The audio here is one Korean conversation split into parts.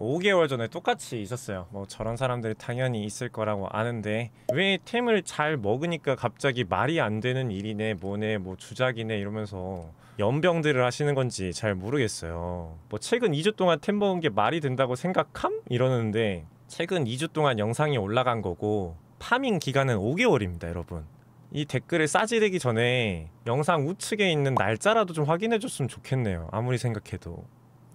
5개월 전에 똑같이 있었어요 뭐 저런 사람들이 당연히 있을 거라고 아는데 왜 템을 잘 먹으니까 갑자기 말이 안 되는 일이네 뭐네 뭐 주작이네 이러면서 연병들을 하시는 건지 잘 모르겠어요 뭐 최근 2주 동안 템 먹은 게 말이 된다고 생각함? 이러는데 최근 2주 동안 영상이 올라간 거고 파밍 기간은 5개월입니다 여러분 이 댓글을 싸지르기 전에 영상 우측에 있는 날짜라도 좀 확인해 줬으면 좋겠네요 아무리 생각해도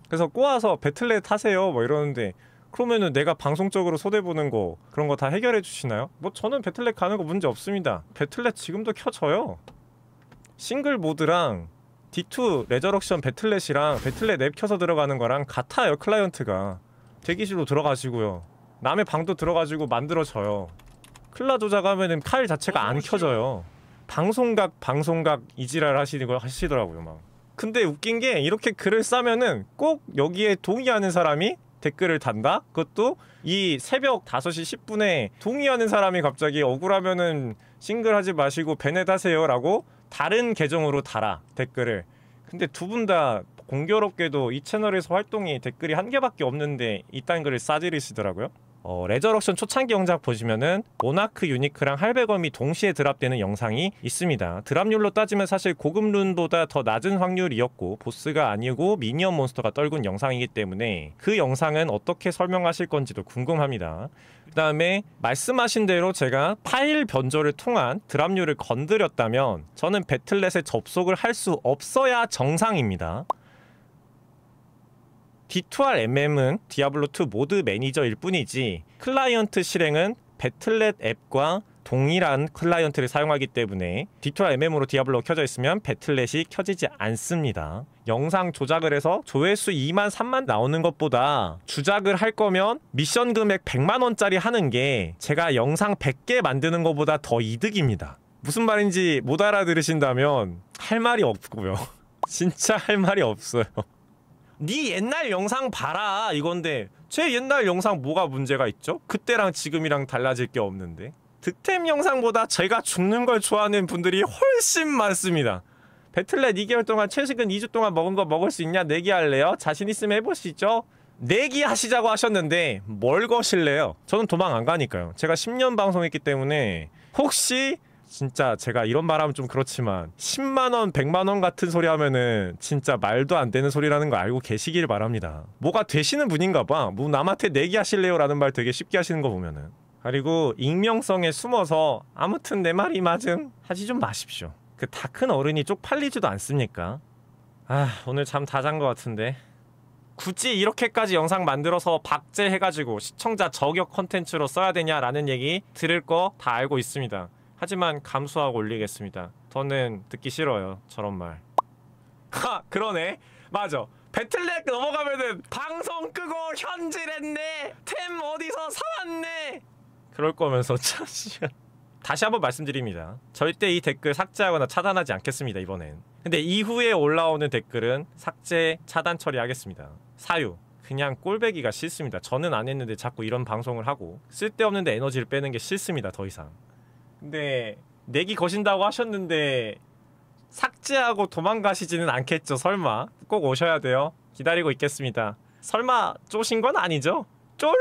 그래서 꼬아서 배틀넷 타세요뭐 이러는데 그러면은 내가 방송적으로 소대보는거 그런 거 다 해결해 주시나요? 뭐 저는 배틀넷 가는 거 문제 없습니다 배틀넷 지금도 켜져요 싱글 모드랑 D2 레저럭션 배틀넷이랑 배틀넷 앱 켜서 들어가는 거랑 같아요 클라이언트가 대기실로 들어가시고요 남의 방도 들어가지고 만들어져요 클라 조작하면은 칼 자체가 어, 안 켜져요 방송각 방송각 이지랄 하시는 걸 하시더라고요 막 근데 웃긴 게 이렇게 글을 싸면은 꼭 여기에 동의하는 사람이 댓글을 단다? 그것도 이 새벽 5시 10분에 동의하는 사람이 갑자기 억울하면은 싱글 하지 마시고 베넷 하세요 라고 다른 계정으로 달아 댓글을 근데 두 분 다 공교롭게도 이 채널에서 활동이 댓글이 한 개밖에 없는데 이딴 글을 싸지르시더라고요 어, 레저럭션 초창기 영상 보시면은 모나크 유니크랑 할배검이 동시에 드랍되는 영상이 있습니다. 드랍률로 따지면 사실 고급 룬보다 더 낮은 확률이었고 보스가 아니고 미니언 몬스터가 떨군 영상이기 때문에 그 영상은 어떻게 설명하실 건지도 궁금합니다. 그 다음에 말씀하신 대로 제가 파일 변조를 통한 드랍률을 건드렸다면 저는 배틀넷에 접속을 할 수 없어야 정상입니다. D2RMM은 디아블로2 모드 매니저일 뿐이지 클라이언트 실행은 배틀넷 앱과 동일한 클라이언트를 사용하기 때문에 D2RMM으로 디아블로 켜져 있으면 배틀넷이 켜지지 않습니다. 영상 조작을 해서 조회수 2만 3만 나오는 것보다 주작을 할 거면 미션 금액 100만원짜리 하는 게 제가 영상 100개 만드는 것보다 더 이득입니다. 무슨 말인지 못 알아들으신다면 할 말이 없고요. 진짜 할 말이 없어요. 네 옛날 영상 봐라 이건데 제 옛날 영상 뭐가 문제가 있죠? 그때랑 지금이랑 달라질 게 없는데 득템 영상보다 제가 죽는 걸 좋아하는 분들이 훨씬 많습니다 배틀넷 2개월 동안 채식은 2주 동안 먹은 거 먹을 수 있냐? 내기 할래요? 자신 있으면 해보시죠 내기 하시자고 하셨는데 뭘 거실래요? 저는 도망 안 가니까요 제가 10년 방송했기 때문에 혹시 진짜 제가 이런 말하면 좀 그렇지만 10만 원, 100만 원 같은 소리 하면은 진짜 말도 안 되는 소리라는 거 알고 계시길 바랍니다. 뭐가 되시는 분인가 봐. 뭐 남한테 내기하실래요라는 말 되게 쉽게 하시는 거 보면은. 그리고 익명성에 숨어서 아무튼 내 말이 맞음 하지 좀 마십시오. 그 다 큰 어른이 쪽팔리지도 않습니까? 아 오늘 잠 다잔것 같은데 굳이 이렇게까지 영상 만들어서 박제해가지고 시청자 저격 컨텐츠로 써야 되냐라는 얘기 들을 거 다 알고 있습니다. 하지만 감수하고 올리겠습니다. 저는 듣기 싫어요. 저런 말. 하! 그러네! 맞아! 배틀넷 넘어가면은 방송 끄고 현질했네! 템 어디서 사왔네! 그럴 거면서 참씨야 다시 한번 말씀드립니다. 절대 이 댓글 삭제하거나 차단하지 않겠습니다, 이번엔. 근데 이후에 올라오는 댓글은 삭제, 차단 처리하겠습니다. 사유. 그냥 꼴배기가 싫습니다. 저는 안 했는데 자꾸 이런 방송을 하고 쓸데없는데 에너지를 빼는 게 싫습니다, 더 이상. 네. 데 내기 거신다고 하셨는데 삭제하고 도망가시지는 않겠죠 설마 꼭 오셔야 돼요 기다리고 있겠습니다 설마 쪼신 건 아니죠? 쫄?